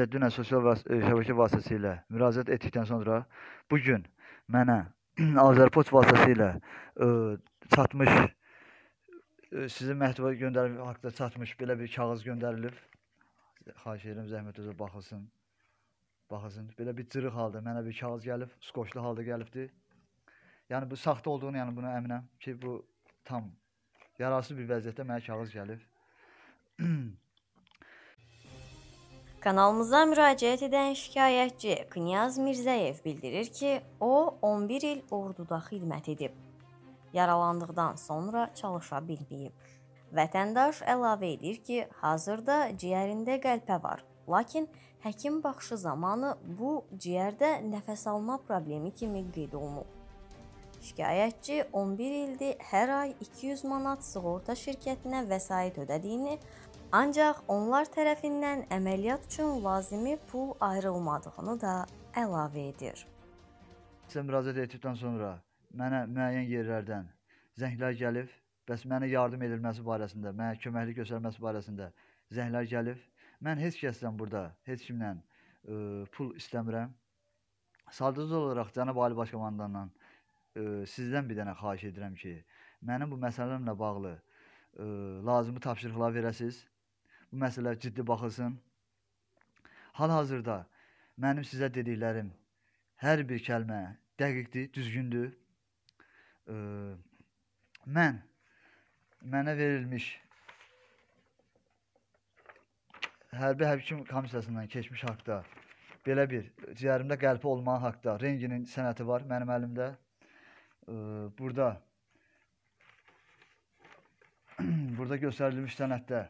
Dünən sosial və, e, şəbəkə vasitəsilə müraciət etdikdən sonra bu gün mənə Azərpoçt vasitəsilə ə, e, çatmış ə, e, sizin məktuba göndərilmiş haqqda çatmış belə bir kağız göndərilib. Xahiş edirəm zəhmət üzə baxılsın. Baxılsın. Belə bir cırıq halda mənə bir kağız gəlib, skoçlu halda gəlibdi. Yəni bu saxta olduğunu, yəni buna əminəm ki, bu tam yararsız bir vəziyyətdə mənə kağız gəlib. Kanalımıza müraciət edən şikayətçi Knyaz Mirzəyev bildirir ki, o 11 il orduda xidmət edib. Yaralandıqdan sonra çalışa bilməyib. Vətəndaş əlavə edir ki, hazırda ciyərində qəlpə var, lakin həkim baxışı zamanı bu ciyərdə nəfəs alma problemi kimi qeyd olunub. Şikayətçi 11 ildir hər ay 200 manat sığorta şirkətinə vəsait ödədiyini, ancaq onlar tərəfindən əməliyyat üçün lazımi pul ayrılmadığını da əlavə edir. Sizə müraciət etdikdən sonra mənə müəyyən yerlərdən zənglər gəlib, bəs mənə yardım edilməsi barəsində, mənə köməklik göstərməsi barəsində zənglər gəlib. Mən heç kəsdən burada, heç kimdən ə, pul istəmirəm. Sadəcə olaraq cənab Ali Baş komandandan ə, sizdən bir dənə xahiş edirəm ki, mənim bu məsələmlə bağlı ə, lazımi tapşırıqlar verəsiz. Bu məsələ ciddi baxılsın. Hal-hazırda mənim sizə dediklərim hər bir kəlmə dəqiqdir, düzgündür. Ə, mən mənə verilmiş hərbi həkim komissiyasından keçmiş haqqda belə bir ciyərimdə qəlpi olmanın haqqda renginin sənəti var mənim əlimdə burada burada göstərilmiş sənəddə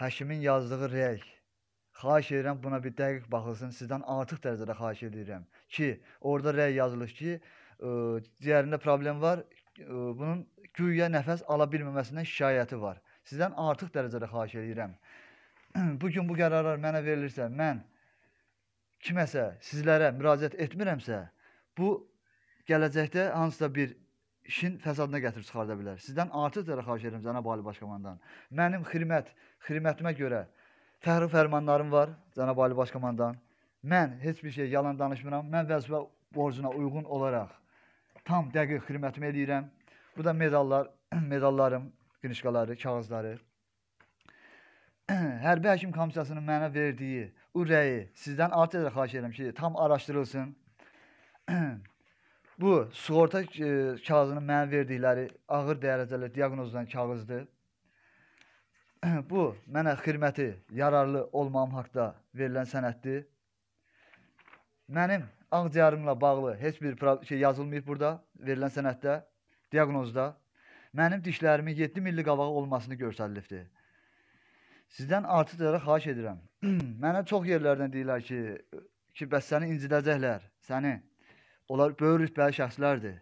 həkimin yazdığı rəy xahiş edirəm buna bir dəqiq baxılsın. Sizdən artıq dərəcədə xahiş edirəm ki, orada rəy yazılır ki, ə, e, digərində problem var. Ə, e, bunun güya nəfəs ala bilməməsindən şikayəti var. Sizdən artıq dərəcədə xahiş edirəm. Bu gün bu qərarlar mənə verilirsə, mən kiməsə, sizlərə müraciət etmirəmsə, bu gələcəkdə hansısa bir işin fəsadına gətirib çıxarda bilər. Sizdən artıq dərə xahiş edirəm cənab Ali Başkomandan. Mənim xidmət, xidmətimə görə fəhri fərmanlarım var cənab Ali Başkomandan. Mən heç bir şey yalan danışmıram. Mən vəzifə borcuna uyğun olaraq tam dəqiq xidmətimi eləyirəm. Bu da medallar, medallarım, qinişqaları, kağızları. Hərbi həkim komissiyasının mənə verdiyi bu rəyi sizdən artıq dərə xahiş edirəm ki, tam araşdırılsın. Bu sığorta e, kağızının mənə verdikləri ağır dərəcəli diaqnozdan kağızdır. Bu mənə xidməti yararlı olmağım haqqında verilən sənəddir. Mənim ağciyarımla bağlı heç bir şey yazılmayıb burada verilən sənəddə, diaqnozda. Mənim dişlərimin 7 milli qabağı olmasını göstərilibdir. Sizdən artıq dərəcə xahiş edirəm. Mənə çox yerlərdən deyirlər ki, ki bəs səni incidəcəklər, səni Onlar böyük rütbəli şəxslərdir.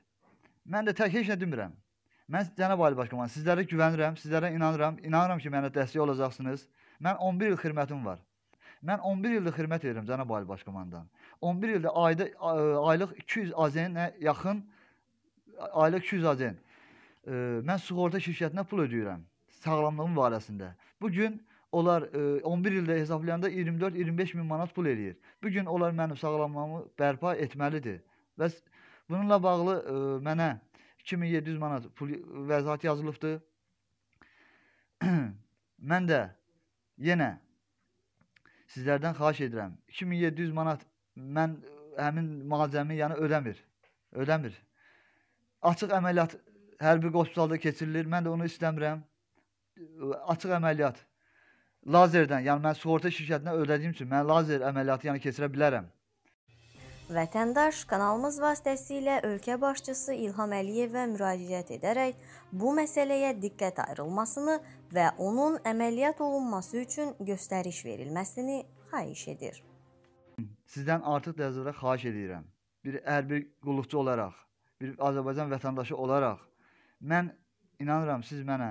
Mən də tək heç nə demirəm. Mən cənab ali başkoman, sizlərə güvənirəm, sizlərə inanıram. İnanıram ki, mənə dəstək olacaqsınız. Mən 11 il xidmətim var. Mən 11 ildir xidmət edirəm cənab ali başkomandan. 11 ildə ayda aylıq 200 azenə yaxın aylıq 200 azen. Mən sığorta şirkətinə pul ödəyirəm sağlamlığım barəsində. Bu gün onlar 11 ildə hesablayanda 24-25 min manat pul eləyir. Bu gün onlar mənim sağlamlığımı bərpa etməlidir. Və bununla bağlı ə, mənə 2700 manat pul vəzat yazılıbdı. mən də yenə sizlərdən xahiş edirəm. 2700 manat mən həmin müalicəmi yəni ödəmir. Ödəmir. Açıq əməliyyat hərbi qospitalda keçirilir. Mən də onu istəmirəm. Açıq əməliyyat lazerdən, yəni mən sığorta şirkətinə ödədiyim üçün mən lazer əməliyyatı yəni keçirə bilərəm. Vətəndaş kanalımız vasitəsilə ölkə başçısı İlham Əliyevə müraciət edərək bu məsələyə diqqət ayrılmasını və onun əməliyyat olunması üçün göstəriş verilməsini xahiş edir. Sizdən artıq dəzvərə xahiş edirəm. Bir ər bir qulluqçu olaraq, bir Azərbaycan vətəndaşı olaraq mən inanıram siz mənə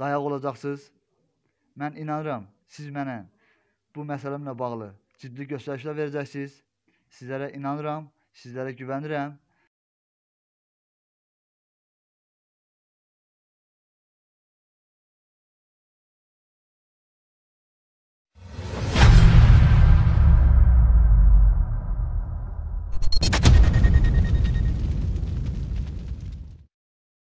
dayaq olacaqsınız. Mən inanıram siz mənə bu məsələmlə bağlı ciddi göstərişlər verəcəksiniz Sizlere inanırım, sizlere güvənirəm.